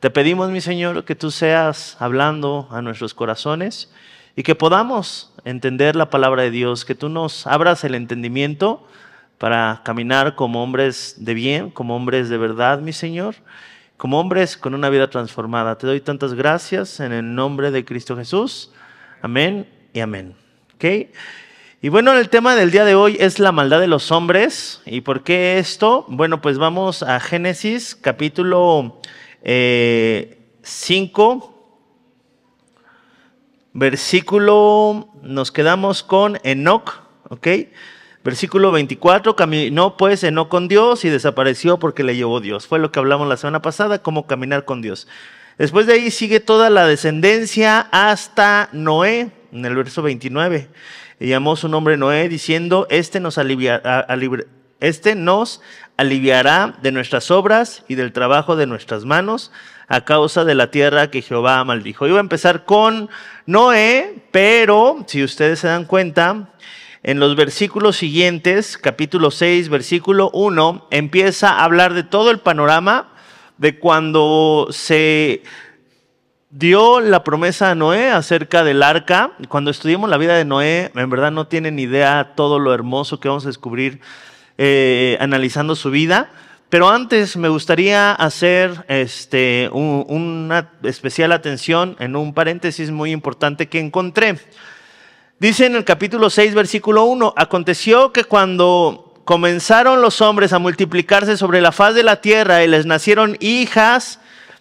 Te pedimos, mi Señor, que tú seas hablando a nuestros corazones y que podamos entender la palabra de Dios, que tú nos abras el entendimiento para caminar como hombres de bien, como hombres de verdad, mi Señor, como hombres con una vida transformada. Te doy tantas gracias en el nombre de Cristo Jesús. Amén y amén. Y bueno, el tema del día de hoy es la maldad de los hombres. ¿Y por qué esto? Bueno, pues vamos a Génesis capítulo 5, eh, versículo, nos quedamos con Enoch, ¿ok? Versículo 24, caminó pues Enoch con Dios y desapareció porque le llevó Dios. Fue lo que hablamos la semana pasada, cómo caminar con Dios. Después de ahí sigue toda la descendencia hasta Noé, en el verso 29 y llamó su nombre Noé, diciendo, este nos, aliviará, este nos aliviará de nuestras obras y del trabajo de nuestras manos a causa de la tierra que Jehová maldijo. Iba a empezar con Noé, pero si ustedes se dan cuenta, en los versículos siguientes, capítulo 6, versículo 1, empieza a hablar de todo el panorama de cuando se dio la promesa a Noé acerca del arca. Cuando estudiemos la vida de Noé, en verdad no tienen idea todo lo hermoso que vamos a descubrir eh, analizando su vida. Pero antes me gustaría hacer este, una especial atención en un paréntesis muy importante que encontré. Dice en el capítulo 6, versículo 1, aconteció que cuando comenzaron los hombres a multiplicarse sobre la faz de la tierra y les nacieron hijas,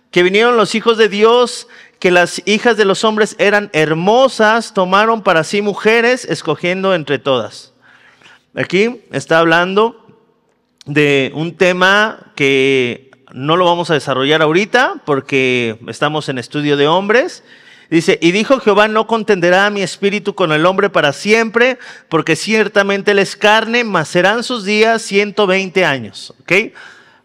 que vinieron los hijos de Dios que las hijas de los hombres eran hermosas, tomaron para sí mujeres, escogiendo entre todas. Aquí está hablando de un tema que no lo vamos a desarrollar ahorita porque estamos en estudio de hombres. Dice, y dijo Jehová, no contenderá mi espíritu con el hombre para siempre, porque ciertamente él es carne, mas serán sus días 120 años. ¿ok?,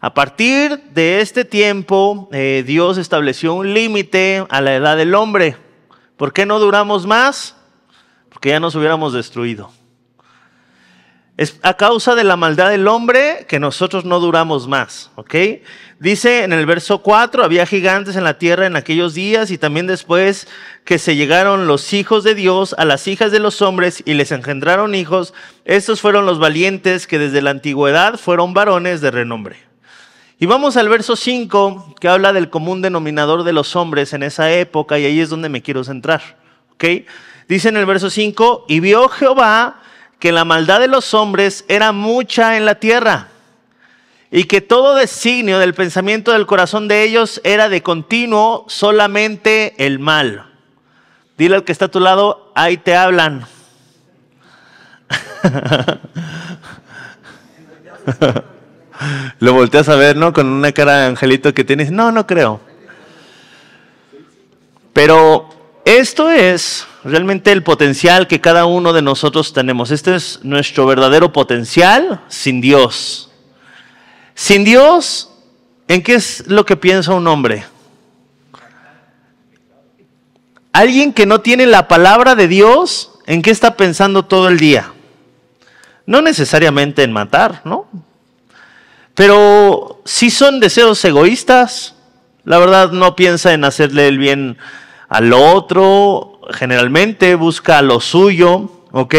a partir de este tiempo, eh, Dios estableció un límite a la edad del hombre. ¿Por qué no duramos más? Porque ya nos hubiéramos destruido. Es a causa de la maldad del hombre que nosotros no duramos más, ¿ok? Dice en el verso 4, había gigantes en la tierra en aquellos días y también después que se llegaron los hijos de Dios a las hijas de los hombres y les engendraron hijos, estos fueron los valientes que desde la antigüedad fueron varones de renombre. Y vamos al verso 5, que habla del común denominador de los hombres en esa época, y ahí es donde me quiero centrar. ¿okay? Dice en el verso 5, y vio Jehová que la maldad de los hombres era mucha en la tierra, y que todo designio del pensamiento del corazón de ellos era de continuo solamente el mal. Dile al que está a tu lado, ahí te hablan. Lo volteas a ver, ¿no? Con una cara de angelito que tienes. No, no creo. Pero esto es realmente el potencial que cada uno de nosotros tenemos. Este es nuestro verdadero potencial sin Dios. Sin Dios, ¿en qué es lo que piensa un hombre? Alguien que no tiene la palabra de Dios, ¿en qué está pensando todo el día? No necesariamente en matar, ¿no? Pero si son deseos egoístas, la verdad no piensa en hacerle el bien al otro, generalmente busca lo suyo, ¿ok?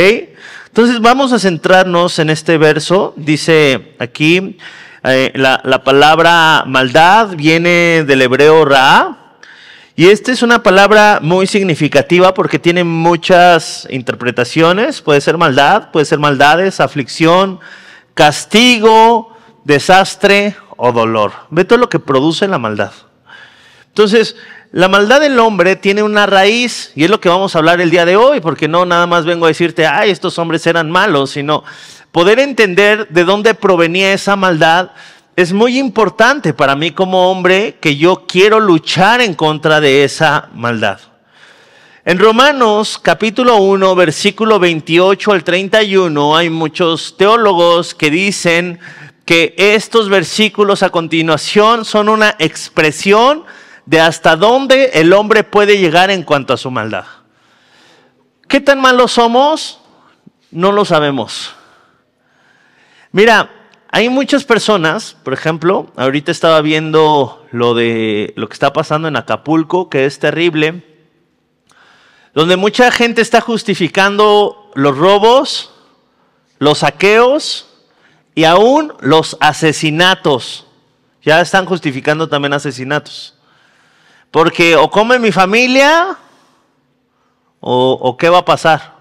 Entonces vamos a centrarnos en este verso, dice aquí, eh, la, palabra maldad viene del hebreo Ra, y esta es una palabra muy significativa porque tiene muchas interpretaciones, puede ser maldad, puede ser maldades, aflicción, castigo, desastre o dolor. Ve todo lo que produce la maldad. Entonces, la maldad del hombre tiene una raíz y es lo que vamos a hablar el día de hoy, porque no nada más vengo a decirte, ay, estos hombres eran malos, sino poder entender de dónde provenía esa maldad es muy importante para mí como hombre que yo quiero luchar en contra de esa maldad. En Romanos capítulo 1, versículo 28 al 31, hay muchos teólogos que dicen que estos versículos a continuación son una expresión de hasta dónde el hombre puede llegar en cuanto a su maldad. ¿Qué tan malos somos? No lo sabemos. Mira, hay muchas personas, por ejemplo, ahorita estaba viendo lo de lo que está pasando en Acapulco, que es terrible, donde mucha gente está justificando los robos, los saqueos y aún los asesinatos. Ya están justificando también asesinatos. Porque o come mi familia o, o qué va a pasar.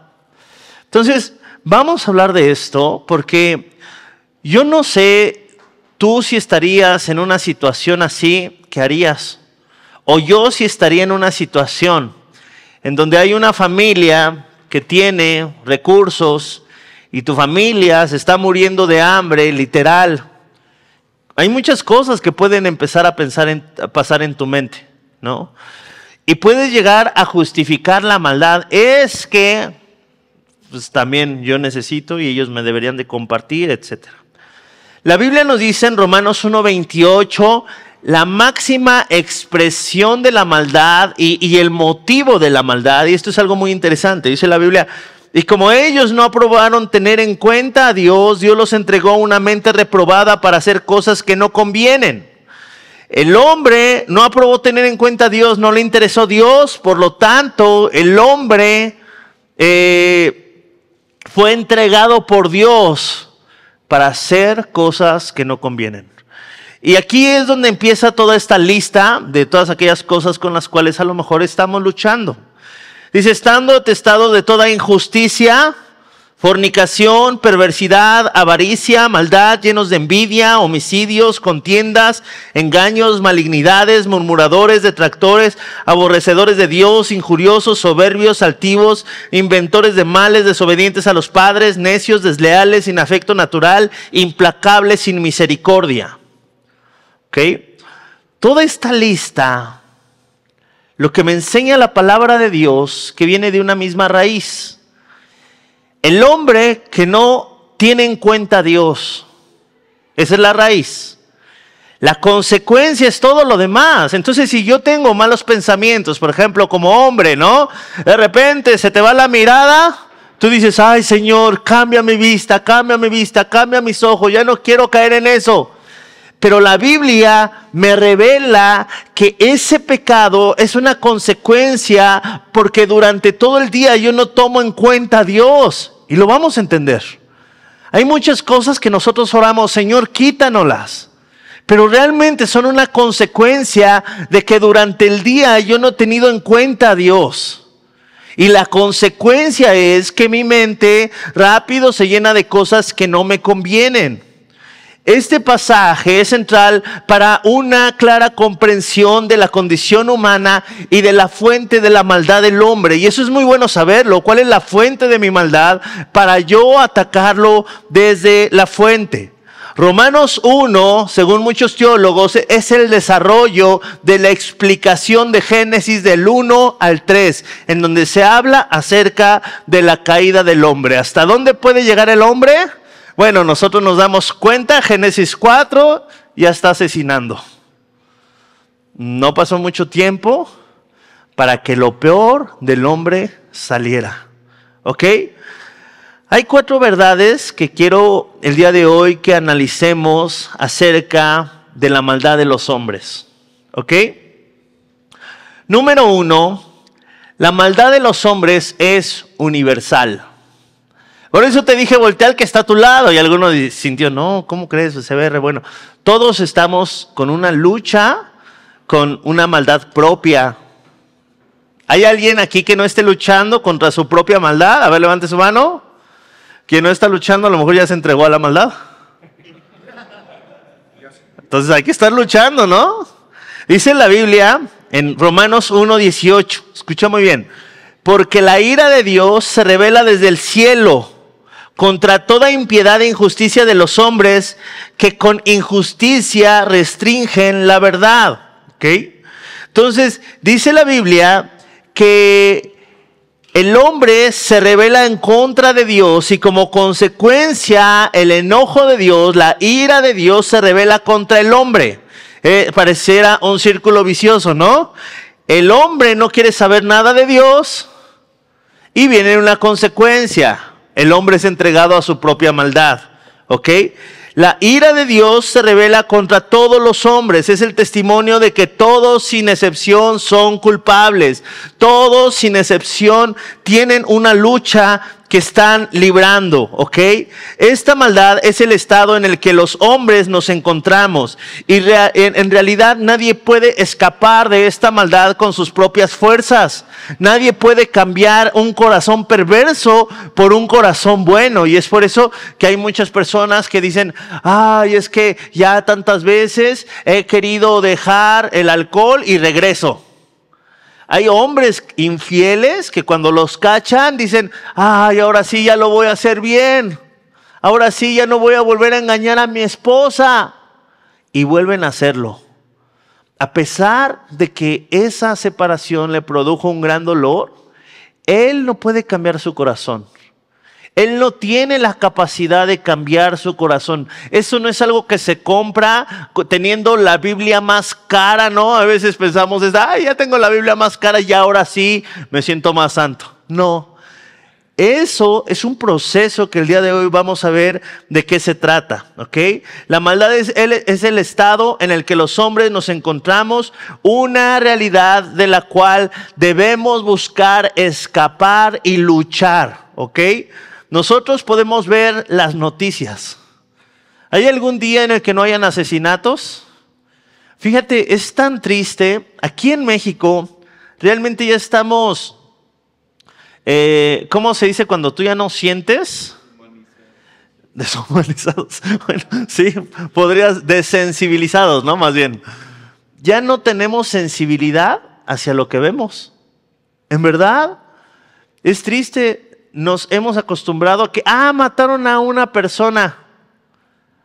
Entonces, vamos a hablar de esto porque yo no sé tú si estarías en una situación así, ¿qué harías? O yo si estaría en una situación en donde hay una familia que tiene recursos, y tu familia se está muriendo de hambre, literal. Hay muchas cosas que pueden empezar a, pasar en tu mente, ¿no? Y puedes llegar a justificar la maldad. Es que pues, también yo necesito y ellos me deberían de compartir, etc. La Biblia nos dice en Romanos 1.28 la máxima expresión de la maldad y el motivo de la maldad. Y esto es algo muy interesante. Dice la Biblia, y como ellos no aprobaron tener en cuenta a Dios, Dios los entregó una mente reprobada para hacer cosas que no convienen. El hombre no aprobó tener en cuenta a Dios, no le interesó Dios, por lo tanto, el hombre eh, fue entregado por Dios para hacer cosas que no convienen. Y aquí es donde empieza toda esta lista de todas aquellas cosas con las cuales a lo mejor estamos luchando. Dice, estando testado de toda injusticia, fornicación, perversidad, avaricia, maldad, llenos de envidia, homicidios, contiendas, engaños, malignidades, murmuradores, detractores, aborrecedores de Dios, injuriosos, soberbios, altivos, inventores de males, desobedientes a los padres, necios, desleales, sin afecto natural, implacables, sin misericordia. ¿Ok? Toda esta lista lo que me enseña la palabra de Dios que viene de una misma raíz. El hombre que no tiene en cuenta a Dios, esa es la raíz. La consecuencia es todo lo demás. Entonces, si yo tengo malos pensamientos, por ejemplo, como hombre, ¿no? De repente se te va la mirada, tú dices, ay Señor, cambia mi vista, cambia mi vista, cambia mis ojos, ya no quiero caer en eso. Pero la Biblia me revela que ese pecado es una consecuencia porque durante todo el día yo no tomo en cuenta a Dios. Y lo vamos a entender. Hay muchas cosas que nosotros oramos, Señor, quítanoslas. Pero realmente son una consecuencia de que durante el día yo no he tenido en cuenta a Dios. Y la consecuencia es que mi mente rápido se llena de cosas que no me convienen. Este pasaje es central para una clara comprensión de la condición humana y de la fuente de la maldad del hombre. Y eso es muy bueno saberlo. ¿Cuál es la fuente de mi maldad para yo atacarlo desde la fuente? Romanos 1, según muchos teólogos, es el desarrollo de la explicación de Génesis del 1 al 3, en donde se habla acerca de la caída del hombre. ¿Hasta dónde puede llegar el hombre? Bueno, nosotros nos damos cuenta, Génesis 4 ya está asesinando. No pasó mucho tiempo para que lo peor del hombre saliera. ¿Ok? Hay cuatro verdades que quiero el día de hoy que analicemos acerca de la maldad de los hombres. ¿Ok? Número uno, la maldad de los hombres es universal. Por eso te dije, voltea que está a tu lado. Y alguno sintió, no, ¿cómo crees? Se ve bueno. Todos estamos con una lucha, con una maldad propia. ¿Hay alguien aquí que no esté luchando contra su propia maldad? A ver, levante su mano. Quien no está luchando, a lo mejor ya se entregó a la maldad. Entonces hay que estar luchando, ¿no? Dice la Biblia en Romanos 1.18, escucha muy bien, porque la ira de Dios se revela desde el cielo contra toda impiedad e injusticia de los hombres que con injusticia restringen la verdad. ¿ok? Entonces, dice la Biblia que el hombre se revela en contra de Dios y como consecuencia el enojo de Dios, la ira de Dios se revela contra el hombre. Eh, pareciera un círculo vicioso, ¿no? El hombre no quiere saber nada de Dios y viene una consecuencia. El hombre es entregado a su propia maldad. ¿Ok? La ira de Dios se revela contra todos los hombres. Es el testimonio de que todos sin excepción son culpables. Todos sin excepción tienen una lucha que están librando, ¿ok? Esta maldad es el estado en el que los hombres nos encontramos y en realidad nadie puede escapar de esta maldad con sus propias fuerzas. Nadie puede cambiar un corazón perverso por un corazón bueno y es por eso que hay muchas personas que dicen, ay, es que ya tantas veces he querido dejar el alcohol y regreso. Hay hombres infieles que cuando los cachan dicen, ay, ahora sí ya lo voy a hacer bien. Ahora sí ya no voy a volver a engañar a mi esposa. Y vuelven a hacerlo. A pesar de que esa separación le produjo un gran dolor, él no puede cambiar su corazón. Él no tiene la capacidad de cambiar su corazón. Eso no es algo que se compra teniendo la Biblia más cara, ¿no? A veces pensamos, ay, ya tengo la Biblia más cara y ahora sí me siento más santo. No. Eso es un proceso que el día de hoy vamos a ver de qué se trata, ¿ok? La maldad es es el, estado en el que los hombres nos encontramos, una realidad de la cual debemos buscar escapar y luchar, ¿ok? Nosotros podemos ver las noticias. ¿Hay algún día en el que no hayan asesinatos? Fíjate, es tan triste. Aquí en México realmente ya estamos, eh, ¿cómo se dice cuando tú ya no sientes? Deshumanizados. Bueno, sí, podrías, desensibilizados, ¿no? Más bien. Ya no tenemos sensibilidad hacia lo que vemos. En verdad, es triste nos hemos acostumbrado a que, ah, mataron a una persona.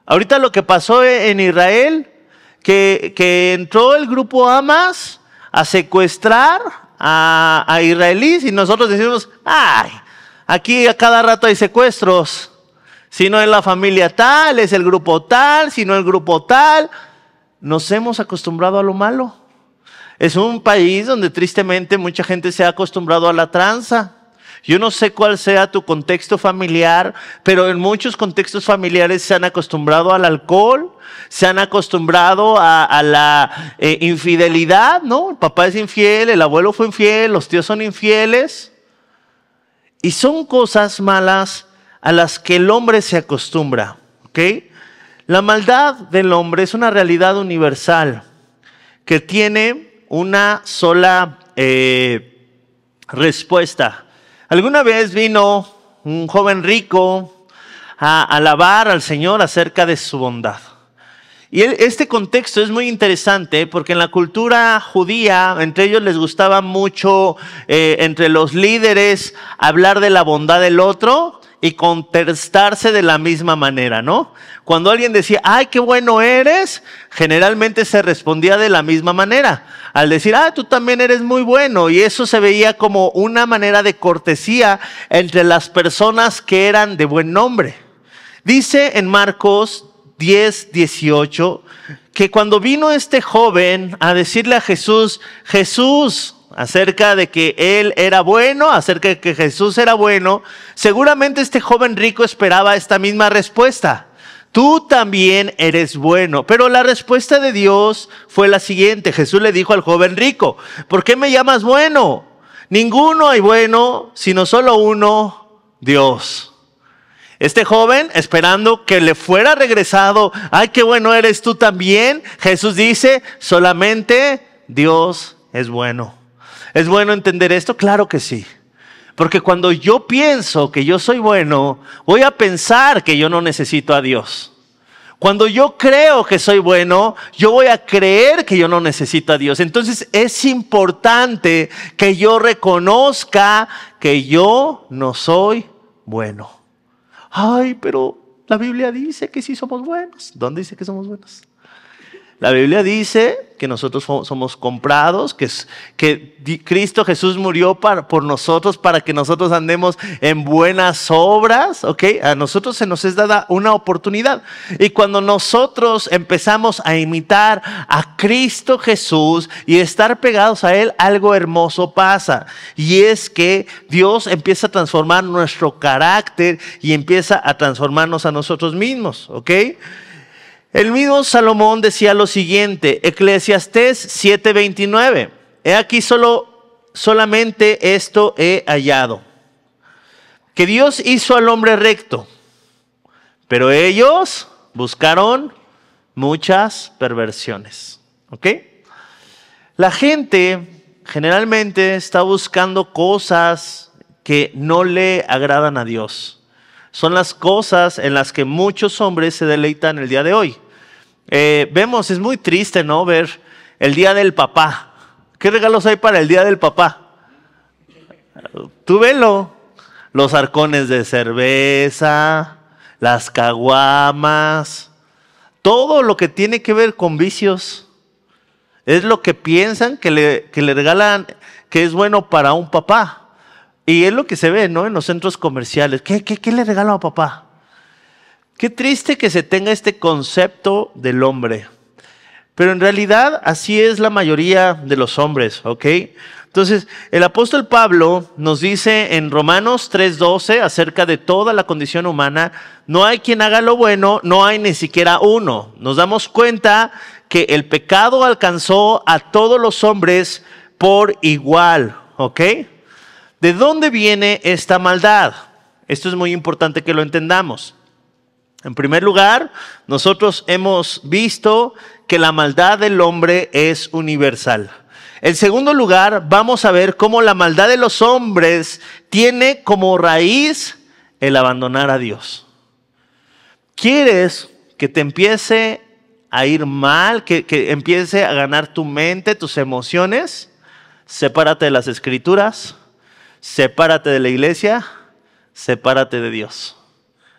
Ahorita lo que pasó e-, en Israel, que, entró el grupo Hamas a secuestrar a, a israelíes y nosotros decimos, ay, aquí a cada rato hay secuestros. Si no es la familia tal, es el grupo tal, si no el grupo tal. Nos hemos acostumbrado a lo malo. Es un país donde tristemente mucha gente se ha acostumbrado a la tranza. Yo no sé cuál sea tu contexto familiar, pero en muchos contextos familiares se han acostumbrado al alcohol, se han acostumbrado a, la eh, infidelidad, ¿no? El papá es infiel, el abuelo fue infiel, los tíos son infieles. Y son cosas malas a las que el hombre se acostumbra, ¿ok? La maldad del hombre es una realidad universal que tiene una sola eh, respuesta Alguna vez vino un joven rico a alabar al Señor acerca de su bondad. Y este contexto es muy interesante porque en la cultura judía, entre ellos les gustaba mucho, eh, entre los líderes, hablar de la bondad del otro y contestarse de la misma manera, ¿no? Cuando alguien decía, ay, qué bueno eres, generalmente se respondía de la misma manera. Al decir, ah, tú también eres muy bueno. Y eso se veía como una manera de cortesía entre las personas que eran de buen nombre. Dice en Marcos 10, 18, que cuando vino este joven a decirle a Jesús, Jesús, acerca de que él era bueno, acerca de que Jesús era bueno, seguramente este joven rico esperaba esta misma respuesta. Tú también eres bueno. Pero la respuesta de Dios fue la siguiente. Jesús le dijo al joven rico, ¿por qué me llamas bueno? Ninguno hay bueno, sino solo uno, Dios. Este joven, esperando que le fuera regresado, ay, qué bueno eres tú también, Jesús dice, solamente Dios es bueno. ¿Es bueno entender esto? Claro que sí. Porque cuando yo pienso que yo soy bueno, voy a pensar que yo no necesito a Dios. Cuando yo creo que soy bueno, yo voy a creer que yo no necesito a Dios. Entonces es importante que yo reconozca que yo no soy bueno. Ay, pero la Biblia dice que sí somos buenos. ¿Dónde dice que somos buenos? La Biblia dice que nosotros somos comprados, que, que Cristo Jesús murió para, por nosotros para que nosotros andemos en buenas obras, ¿ok? A nosotros se nos es dada una oportunidad. Y cuando nosotros empezamos a imitar a Cristo Jesús y estar pegados a Él, algo hermoso pasa. Y es que Dios empieza a transformar nuestro carácter y empieza a transformarnos a nosotros mismos, ¿ok? El mismo Salomón decía lo siguiente, Eclesiastés 7:29, he aquí solo, solamente esto he hallado, que Dios hizo al hombre recto, pero ellos buscaron muchas perversiones. ¿Ok? La gente generalmente está buscando cosas que no le agradan a Dios son las cosas en las que muchos hombres se deleitan el día de hoy. Eh, vemos, es muy triste, ¿no? Ver el día del papá. ¿Qué regalos hay para el día del papá? Tú velo. Los arcones de cerveza, las caguamas, todo lo que tiene que ver con vicios. Es lo que piensan que le, que le regalan que es bueno para un papá. Y es lo que se ve, ¿no? En los centros comerciales. ¿Qué, le regalo a papá? Qué triste que se tenga este concepto del hombre. Pero en realidad así es la mayoría de los hombres, ¿ok? Entonces, el apóstol Pablo nos dice en Romanos 3:12 acerca de toda la condición humana, no hay quien haga lo bueno, no hay ni siquiera uno. Nos damos cuenta que el pecado alcanzó a todos los hombres por igual, ¿ok? ¿De dónde viene esta maldad? Esto es muy importante que lo entendamos. En primer lugar, nosotros hemos visto que la maldad del hombre es universal. En segundo lugar, vamos a ver cómo la maldad de los hombres tiene como raíz el abandonar a Dios. ¿Quieres que te empiece a ir mal, que, que empiece a ganar tu mente, tus emociones? Sepárate de las escrituras, sepárate de la iglesia, sepárate de Dios.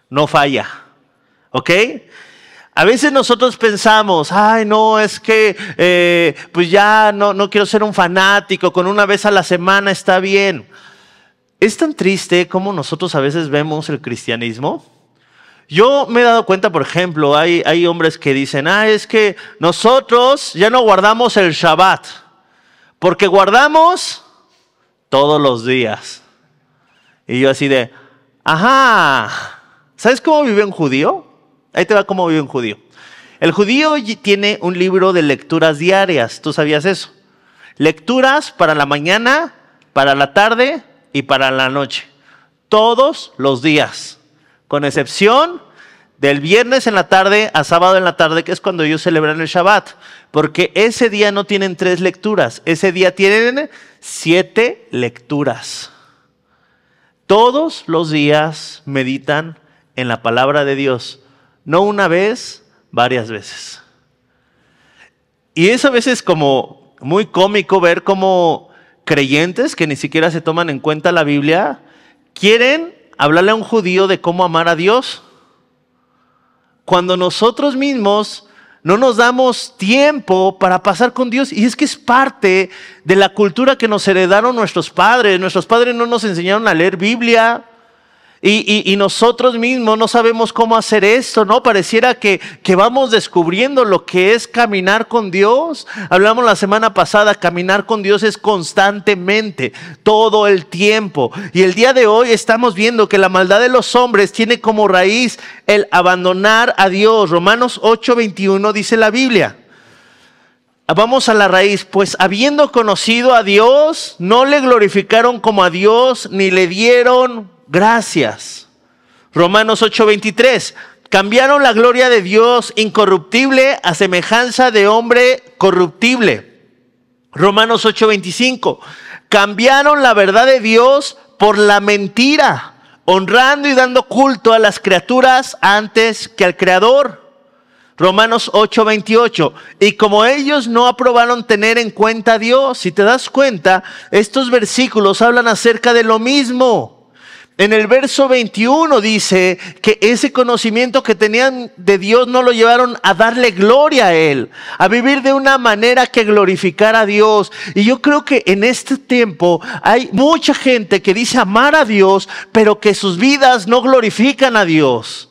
No falla. ¿Ok? A veces nosotros pensamos, ay, no, es que eh, pues ya no, no quiero ser un fanático, con una vez a la semana está bien. Es tan triste como nosotros a veces vemos el cristianismo. Yo me he dado cuenta, por ejemplo, hay, hay hombres que dicen, ah, es que nosotros ya no guardamos el Shabbat, porque guardamos todos los días. Y yo así de, ajá, ¿sabes cómo vive un judío? Ahí te va cómo vive un judío. El judío tiene un libro de lecturas diarias, ¿tú sabías eso? Lecturas para la mañana, para la tarde y para la noche. Todos los días, con excepción del viernes en la tarde a sábado en la tarde, que es cuando ellos celebran el Shabbat, porque ese día no tienen tres lecturas, ese día tienen siete lecturas. Todos los días meditan en la palabra de Dios, no una vez, varias veces. Y eso a veces como muy cómico ver cómo creyentes que ni siquiera se toman en cuenta la Biblia quieren hablarle a un judío de cómo amar a Dios cuando nosotros mismos no nos damos tiempo para pasar con Dios. Y es que es parte de la cultura que nos heredaron nuestros padres. Nuestros padres no nos enseñaron a leer Biblia, y, nosotros mismos no sabemos cómo hacer esto, ¿no? Pareciera que, que vamos descubriendo lo que es caminar con Dios. Hablamos la semana pasada, caminar con Dios es constantemente, todo el tiempo. Y el día de hoy estamos viendo que la maldad de los hombres tiene como raíz el abandonar a Dios. Romanos 8:21 dice la Biblia. Vamos a la raíz, pues habiendo conocido a Dios, no le glorificaron como a Dios, ni le dieron gracias. Romanos 8:23, cambiaron la gloria de Dios incorruptible a semejanza de hombre corruptible. Romanos 8:25, cambiaron la verdad de Dios por la mentira, honrando y dando culto a las criaturas antes que al Creador. Romanos 8:28, y como ellos no aprobaron tener en cuenta a Dios, si te das cuenta, estos versículos hablan acerca de lo mismo. En el verso 21 dice que ese conocimiento que tenían de Dios no lo llevaron a darle gloria a Él, a vivir de una manera que glorificara a Dios. Y yo creo que en este tiempo hay mucha gente que dice amar a Dios, pero que sus vidas no glorifican a Dios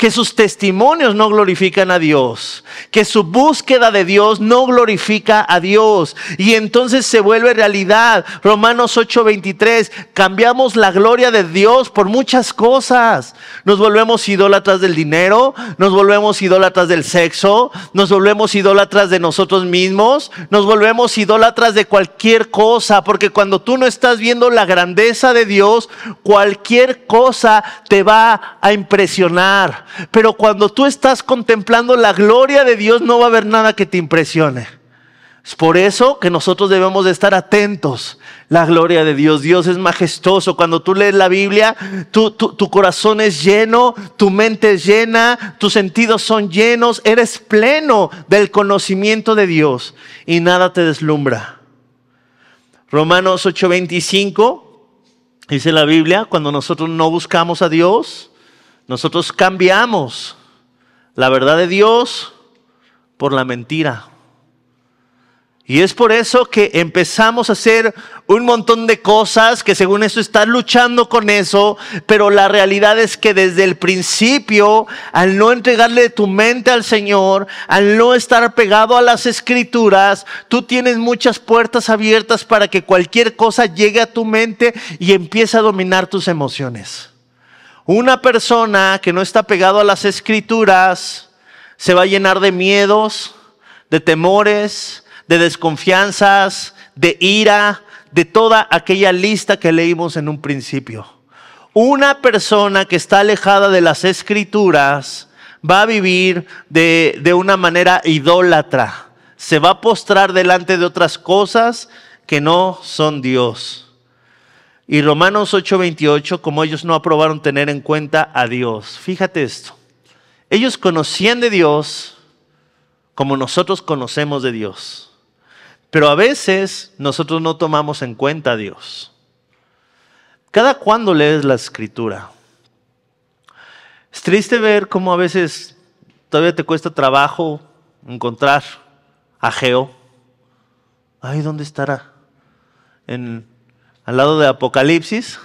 que sus testimonios no glorifican a Dios, que su búsqueda de Dios no glorifica a Dios. Y entonces se vuelve realidad. Romanos 8:23, cambiamos la gloria de Dios por muchas cosas. Nos volvemos idólatras del dinero, nos volvemos idólatras del sexo, nos volvemos idólatras de nosotros mismos, nos volvemos idólatras de cualquier cosa, porque cuando tú no estás viendo la grandeza de Dios, cualquier cosa te va a impresionar pero cuando tú estás contemplando la gloria de Dios, no va a haber nada que te impresione. Es por eso que nosotros debemos de estar atentos. La gloria de Dios, Dios es majestuoso. Cuando tú lees la Biblia, tu corazón es lleno, tu mente es llena, tus sentidos son llenos, eres pleno del conocimiento de Dios y nada te deslumbra. Romanos 8:25 dice la Biblia, cuando nosotros no buscamos a Dios, nosotros cambiamos la verdad de Dios por la mentira. Y es por eso que empezamos a hacer un montón de cosas que según eso están luchando con eso, pero la realidad es que desde el principio, al no entregarle tu mente al Señor, al no estar pegado a las escrituras, tú tienes muchas puertas abiertas para que cualquier cosa llegue a tu mente y empiece a dominar tus emociones. Una persona que no está pegado a las escrituras se va a llenar de miedos, de temores, de desconfianzas, de ira, de toda aquella lista que leímos en un principio. Una persona que está alejada de las escrituras va a vivir de, de una manera idólatra. Se va a postrar delante de otras cosas que no son Dios. Y Romanos 8:28, como ellos no aprobaron tener en cuenta a Dios. Fíjate esto. Ellos conocían de Dios como nosotros conocemos de Dios. Pero a veces nosotros no tomamos en cuenta a Dios. Cada cuando lees la escritura. Es triste ver cómo a veces todavía te cuesta trabajo encontrar a Geo. Ay, ¿dónde estará? En al lado de Apocalipsis.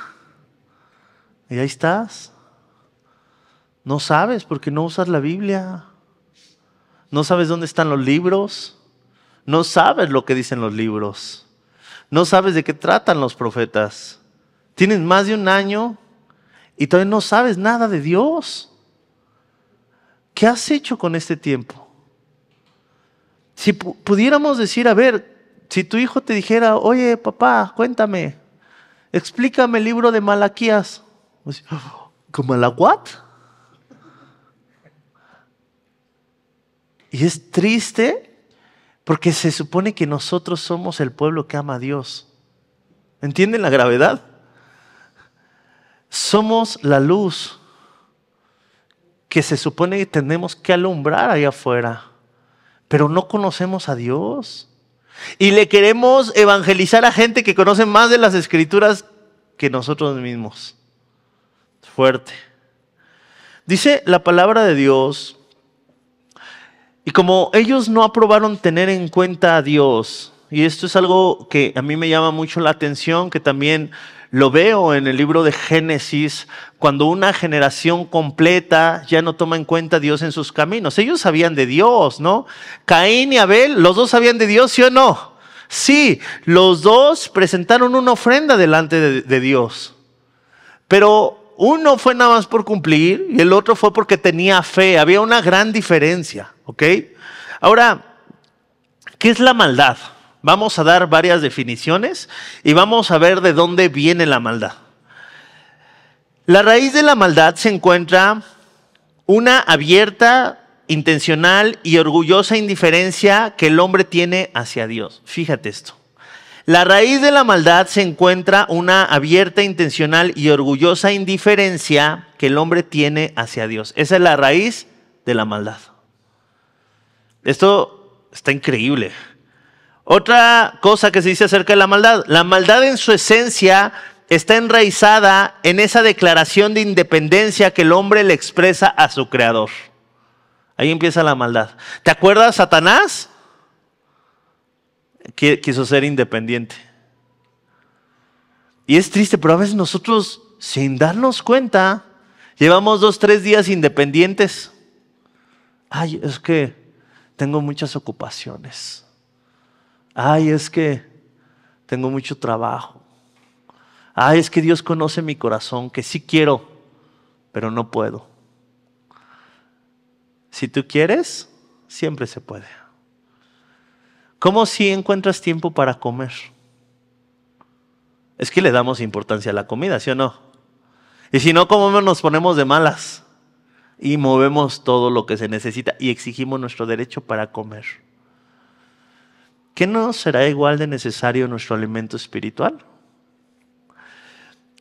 Y ahí estás. No sabes porque no usas la Biblia. No sabes dónde están los libros. No sabes lo que dicen los libros. No sabes de qué tratan los profetas. Tienes más de un año y todavía no sabes nada de Dios. ¿Qué has hecho con este tiempo? Si pudiéramos decir, a ver, si tu hijo te dijera, oye papá, cuéntame, explícame el libro de Malaquías. ¿Como la what? Y es triste porque se supone que nosotros somos el pueblo que ama a Dios. ¿Entienden la gravedad? Somos la luz que se supone que tenemos que alumbrar allá afuera, pero no conocemos a Dios. Y le queremos evangelizar a gente que conoce más de las escrituras que nosotros mismos. Fuerte. Dice la palabra de Dios, y como ellos no aprobaron tener en cuenta a Dios, y esto es algo que a mí me llama mucho la atención, que también lo veo en el libro de Génesis, cuando una generación completa ya no toma en cuenta a Dios en sus caminos. Ellos sabían de Dios, ¿no? Caín y Abel, los dos sabían de Dios, ¿sí o no? Sí, los dos presentaron una ofrenda delante de, Dios. Pero uno fue nada más por cumplir y el otro fue porque tenía fe. Había una gran diferencia, ¿ok? Ahora, ¿qué es la maldad? Vamos a dar varias definiciones y vamos a ver de dónde viene la maldad. La raíz de la maldad se encuentra una abierta, intencional y orgullosa indiferencia que el hombre tiene hacia Dios. Fíjate esto. La raíz de la maldad se encuentra una abierta, intencional y orgullosa indiferencia que el hombre tiene hacia Dios. Esa es la raíz de la maldad. Esto está increíble. Otra cosa que se dice acerca de la maldad, la maldad en su esencia está enraizada en esa declaración de independencia que el hombre le expresa a su creador. Ahí empieza la maldad. ¿Te acuerdas, Satanás? Quiso ser independiente. Y es triste, pero a veces nosotros, sin darnos cuenta, llevamos dos, tres días independientes. Ay, es que tengo muchas ocupaciones. Ay, es que tengo mucho trabajo. Ay, es que Dios conoce mi corazón, que sí quiero, pero no puedo. Si tú quieres, siempre se puede. ¿Cómo si encuentras tiempo para comer? Es que le damos importancia a la comida, ¿sí o no? Y si no ¿cómo nos ponemos de malas y movemos todo lo que se necesita y exigimos nuestro derecho para comer. ¿qué no será igual de necesario nuestro alimento espiritual?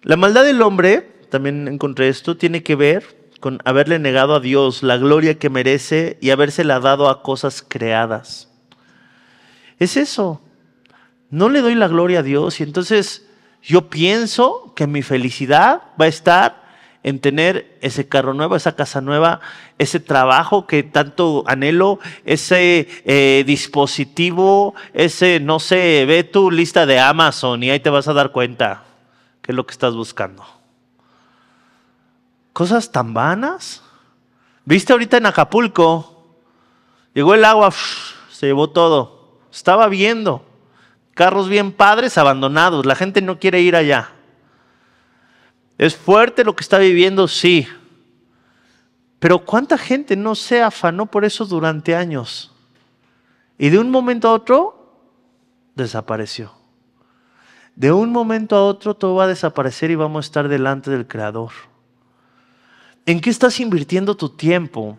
La maldad del hombre, también encontré esto, tiene que ver con haberle negado a Dios la gloria que merece y habérsela dado a cosas creadas. Es eso. No le doy la gloria a Dios y entonces yo pienso que mi felicidad va a estar en tener ese carro nuevo, esa casa nueva, ese trabajo que tanto anhelo, ese eh, dispositivo, ese, no sé, ve tu lista de Amazon y ahí te vas a dar cuenta qué es lo que estás buscando. Cosas tan vanas. Viste ahorita en Acapulco, llegó el agua, se llevó todo. Estaba viendo carros bien padres abandonados, la gente no quiere ir allá. Es fuerte lo que está viviendo, sí. Pero ¿cuánta gente no se afanó por eso durante años? Y de un momento a otro, desapareció. De un momento a otro todo va a desaparecer y vamos a estar delante del Creador. ¿En qué estás invirtiendo tu tiempo?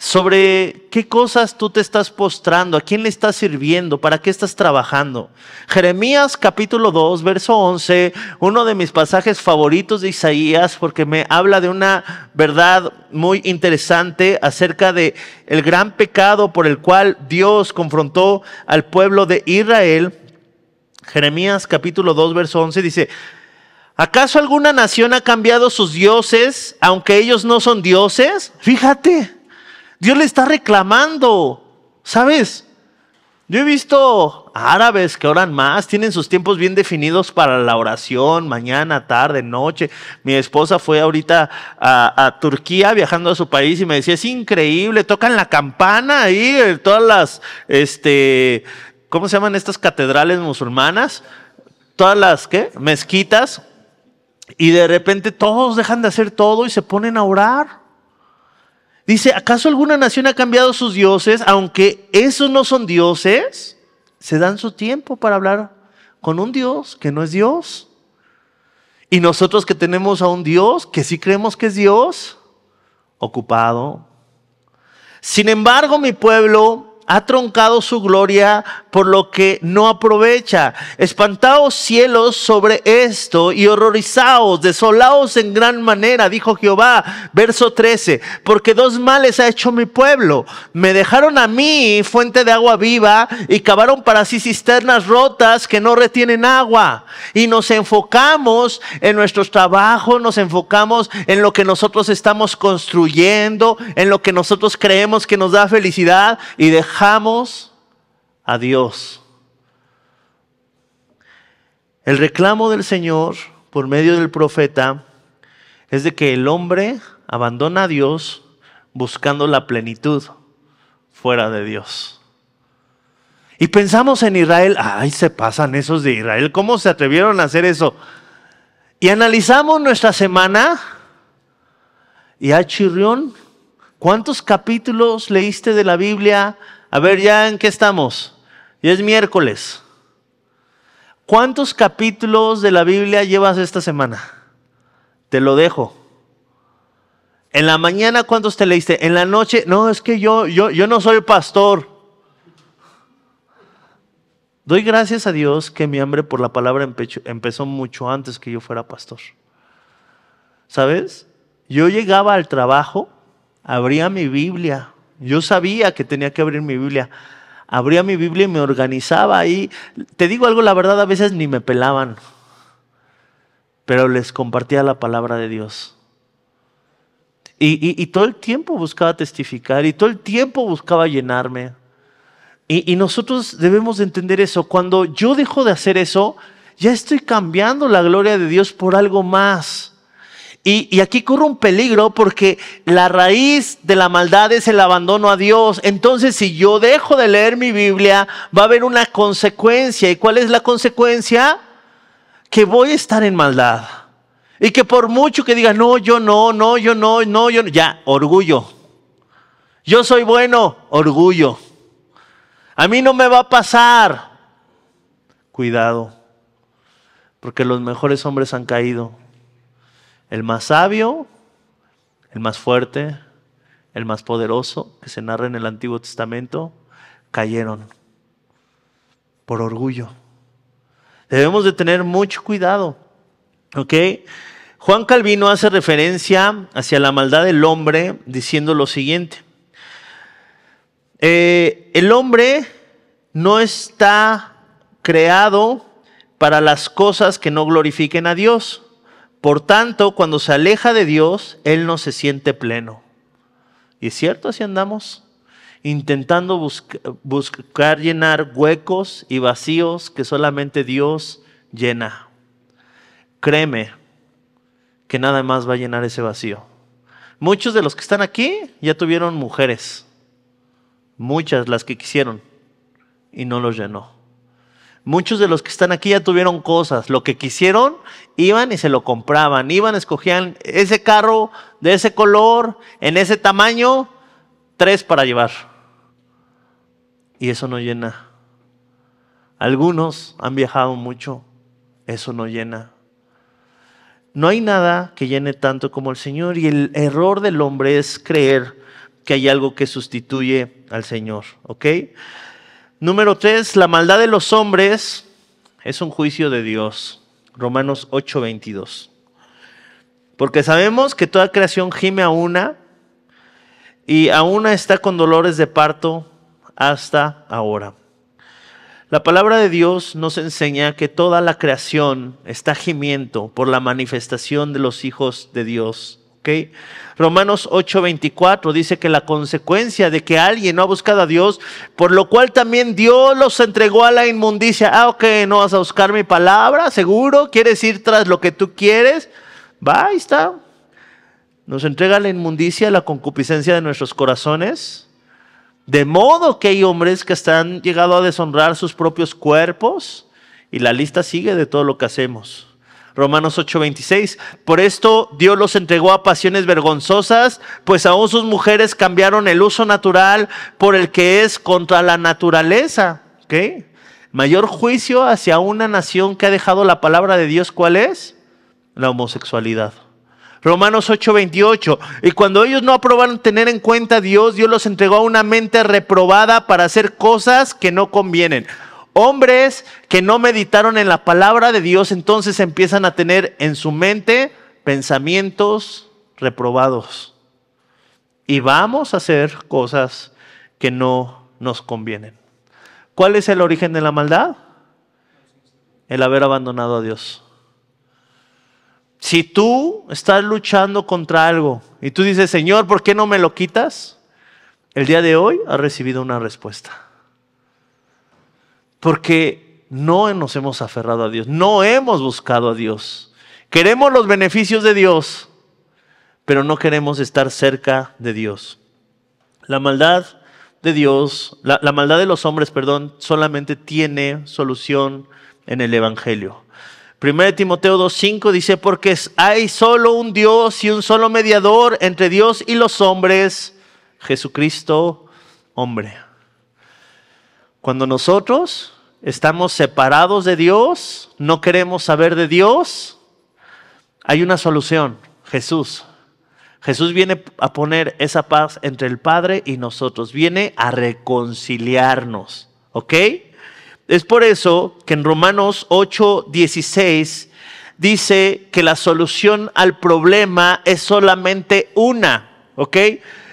sobre qué cosas tú te estás postrando, a quién le estás sirviendo, para qué estás trabajando. Jeremías capítulo 2, verso 11, uno de mis pasajes favoritos de Isaías porque me habla de una verdad muy interesante acerca de el gran pecado por el cual Dios confrontó al pueblo de Israel. Jeremías capítulo 2, verso 11 dice, ¿acaso alguna nación ha cambiado sus dioses aunque ellos no son dioses? Fíjate. Dios le está reclamando, ¿sabes? Yo he visto árabes que oran más, tienen sus tiempos bien definidos para la oración, mañana, tarde, noche. Mi esposa fue ahorita a, Turquía viajando a su país y me decía, es increíble, tocan la campana ahí, eh, todas las, este, ¿cómo se llaman estas catedrales musulmanas? Todas las, ¿qué? Mezquitas. Y de repente todos dejan de hacer todo y se ponen a orar. Dice, ¿acaso alguna nación ha cambiado sus dioses? Aunque esos no son dioses, se dan su tiempo para hablar con un Dios que no es Dios. Y nosotros que tenemos a un Dios que sí creemos que es Dios, ocupado. Sin embargo, mi pueblo ha troncado su gloria, por lo que no aprovecha. Espantaos cielos sobre esto y horrorizaos, desolaos en gran manera, dijo Jehová. Verso 13, porque dos males ha hecho mi pueblo. Me dejaron a mí fuente de agua viva y cavaron para sí cisternas rotas que no retienen agua. Y nos enfocamos en nuestros trabajos, nos enfocamos en lo que nosotros estamos construyendo, en lo que nosotros creemos que nos da felicidad y dejamos a Dios. El reclamo del Señor por medio del profeta es de que el hombre abandona a Dios buscando la plenitud fuera de Dios. Y pensamos en Israel, ay, se pasan esos de Israel, ¿cómo se atrevieron a hacer eso? Y analizamos nuestra semana y a Chirrión, ¿cuántos capítulos leíste de la Biblia a ver, ya en qué estamos. Ya es miércoles. ¿Cuántos capítulos de la Biblia llevas esta semana? Te lo dejo. En la mañana, ¿cuántos te leíste? En la noche, no, es que yo, yo, yo no soy pastor. Doy gracias a Dios que mi hambre por la palabra empezó mucho antes que yo fuera pastor. ¿Sabes? Yo llegaba al trabajo, abría mi Biblia, yo sabía que tenía que abrir mi Biblia. Abría mi Biblia y me organizaba ahí. Te digo algo, la verdad a veces ni me pelaban, pero les compartía la palabra de Dios. Y, todo el tiempo buscaba testificar y todo el tiempo buscaba llenarme. Y, nosotros debemos entender eso. Cuando yo dejo de hacer eso, ya estoy cambiando la gloria de Dios por algo más. Y, aquí corre un peligro porque la raíz de la maldad es el abandono a Dios. Entonces, si yo dejo de leer mi Biblia, va a haber una consecuencia. ¿Y cuál es la consecuencia? Que voy a estar en maldad. Y que por mucho que diga, no, yo no, no, yo no, no, yo no, ya, orgullo. Yo soy bueno, orgullo. A mí no me va a pasar. Cuidado, porque los mejores hombres han caído. El más sabio, el más fuerte, el más poderoso que se narra en el Antiguo Testamento, cayeron por orgullo. Debemos de tener mucho cuidado. ¿Ok? Juan Calvino hace referencia hacia la maldad del hombre diciendo lo siguiente. Eh, el hombre no está creado para las cosas que no glorifiquen a Dios. Por tanto, cuando se aleja de Dios, Él no se siente pleno. Y es cierto, así andamos, intentando buscar llenar huecos y vacíos que solamente Dios llena. Créeme que nada más va a llenar ese vacío. Muchos de los que están aquí ya tuvieron mujeres, muchas las que quisieron, y no los llenó. Muchos de los que están aquí ya tuvieron cosas. Lo que quisieron, iban y se lo compraban. Iban, escogían ese carro de ese color, en ese tamaño, tres para llevar. Y eso no llena. Algunos han viajado mucho. Eso no llena. No hay nada que llene tanto como el Señor. Y el error del hombre es creer que hay algo que sustituye al Señor. ¿Ok? Número tres, la maldad de los hombres es un juicio de Dios. Romanos 8:22. Porque sabemos que toda creación gime a una y a una está con dolores de parto hasta ahora. La palabra de Dios nos enseña que toda la creación está gimiendo por la manifestación de los hijos de Dios. ¿okay? Romanos 8:24 dice que la consecuencia de que alguien no ha buscado a Dios, por lo cual también Dios los entregó a la inmundicia. Ah, ok, no vas a buscar mi palabra, seguro, quieres ir tras lo que tú quieres. Va, ahí está. Nos entrega la inmundicia, la concupiscencia de nuestros corazones. De modo que hay hombres que están llegado a deshonrar sus propios cuerpos. Y la lista sigue de todo lo que hacemos. Romanos 8:26. Por esto Dios los entregó a pasiones vergonzosas, pues aún sus mujeres cambiaron el uso natural por el que es contra la naturaleza. ¿Okay? Mayor juicio hacia una nación que ha dejado la palabra de Dios, ¿cuál es? La homosexualidad. Romanos 8:28. Y cuando ellos no aprobaron tener en cuenta a Dios, Dios los entregó a una mente reprobada para hacer cosas que no convienen. Hombres que no meditaron en la palabra de Dios entonces empiezan a tener en su mente pensamientos reprobados. Y vamos a hacer cosas que no nos convienen. ¿Cuál es el origen de la maldad? El haber abandonado a Dios. Si tú estás luchando contra algo y tú dices, Señor, ¿por qué no me lo quitas? El día de hoy ha recibido una respuesta. Porque no nos hemos aferrado a Dios, no hemos buscado a Dios. Queremos los beneficios de Dios, pero no queremos estar cerca de Dios. La maldad de Dios, la, maldad de los hombres, perdón, solamente tiene solución en el Evangelio. 1 Timoteo 2.5 dice, porque hay solo un Dios y un solo mediador entre Dios y los hombres, Jesucristo hombre. Cuando nosotros estamos separados de Dios, no queremos saber de Dios, hay una solución, Jesús. Jesús viene a poner esa paz entre el Padre y nosotros, viene a reconciliarnos, ¿ok? Es por eso que en Romanos 8, 16 dice que la solución al problema es solamente una, ¿ok?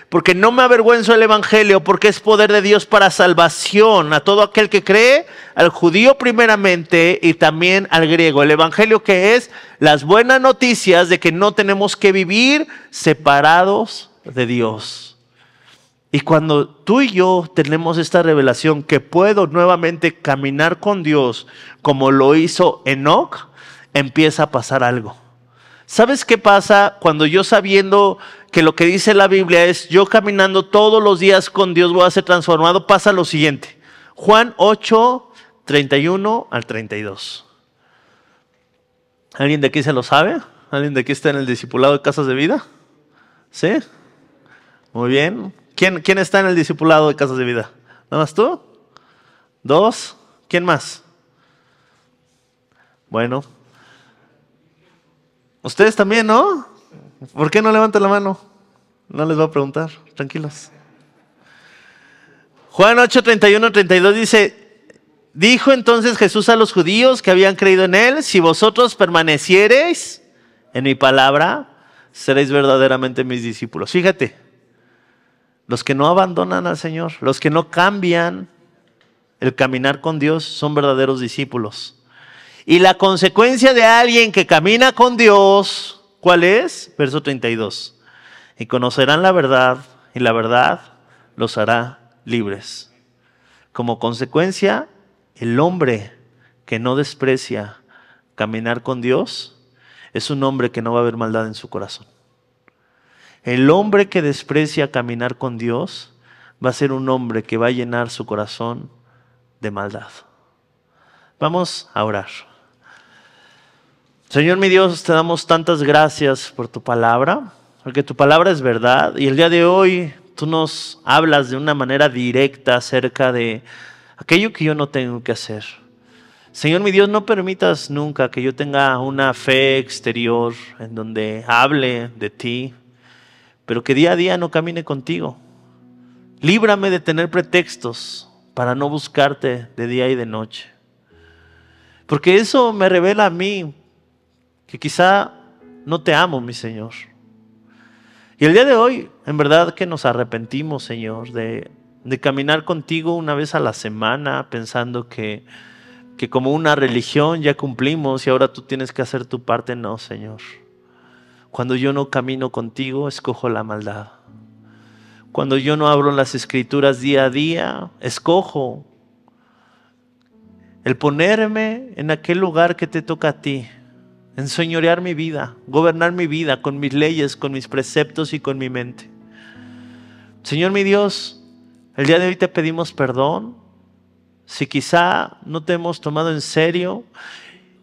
porque no me avergüenzo el Evangelio, porque es poder de Dios para salvación a todo aquel que cree, al judío primeramente y también al griego. El Evangelio que es las buenas noticias de que no tenemos que vivir separados de Dios. Y cuando tú y yo tenemos esta revelación que puedo nuevamente caminar con Dios como lo hizo Enoch, empieza a pasar algo ¿Sabes qué pasa cuando yo sabiendo que lo que dice la Biblia es, yo caminando todos los días con Dios voy a ser transformado? Pasa lo siguiente. Juan 8, 31 al 32. ¿Alguien de aquí se lo sabe? ¿Alguien de aquí está en el discipulado de casas de vida? ¿Sí? Muy bien. ¿Quién, quién está en el discipulado de casas de vida? ¿Nada más tú? ¿Dos? ¿Quién más? Bueno, Ustedes también, ¿no? ¿Por qué no levantan la mano? No les voy a preguntar, tranquilos. Juan 8, 31, 32 dice, dijo entonces Jesús a los judíos que habían creído en él, si vosotros permaneciereis en mi palabra, seréis verdaderamente mis discípulos. Fíjate, los que no abandonan al Señor, los que no cambian el caminar con Dios, son verdaderos discípulos. Y la consecuencia de alguien que camina con Dios, ¿cuál es? Verso 32. Y conocerán la verdad y la verdad los hará libres. Como consecuencia, el hombre que no desprecia caminar con Dios es un hombre que no va a haber maldad en su corazón. El hombre que desprecia caminar con Dios va a ser un hombre que va a llenar su corazón de maldad. Vamos a orar. Señor mi Dios, te damos tantas gracias por tu palabra, porque tu palabra es verdad y el día de hoy tú nos hablas de una manera directa acerca de aquello que yo no tengo que hacer. Señor mi Dios, no permitas nunca que yo tenga una fe exterior en donde hable de ti, pero que día a día no camine contigo. Líbrame de tener pretextos para no buscarte de día y de noche. Porque eso me revela a mí que quizá no te amo, mi Señor. Y el día de hoy, en verdad que nos arrepentimos, Señor, de, de caminar contigo una vez a la semana pensando que, que como una religión ya cumplimos y ahora tú tienes que hacer tu parte. No, Señor. Cuando yo no camino contigo, escojo la maldad. Cuando yo no abro las escrituras día a día, escojo el ponerme en aquel lugar que te toca a ti enseñorear mi vida, gobernar mi vida con mis leyes, con mis preceptos y con mi mente. Señor mi Dios, el día de hoy te pedimos perdón si quizá no te hemos tomado en serio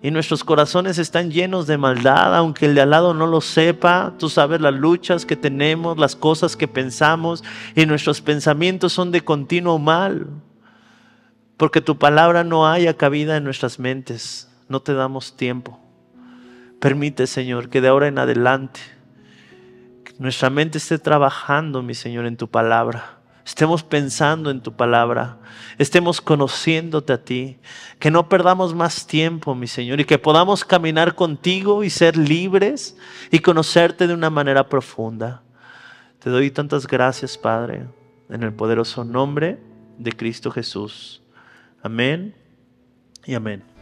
y nuestros corazones están llenos de maldad, aunque el de al lado no lo sepa, tú sabes las luchas que tenemos, las cosas que pensamos y nuestros pensamientos son de continuo mal, porque tu palabra no haya cabida en nuestras mentes, no te damos tiempo. Permite, Señor, que de ahora en adelante nuestra mente esté trabajando, mi Señor, en tu palabra. Estemos pensando en tu palabra, estemos conociéndote a ti, que no perdamos más tiempo, mi Señor, y que podamos caminar contigo y ser libres y conocerte de una manera profunda. Te doy tantas gracias, Padre, en el poderoso nombre de Cristo Jesús. Amén y amén.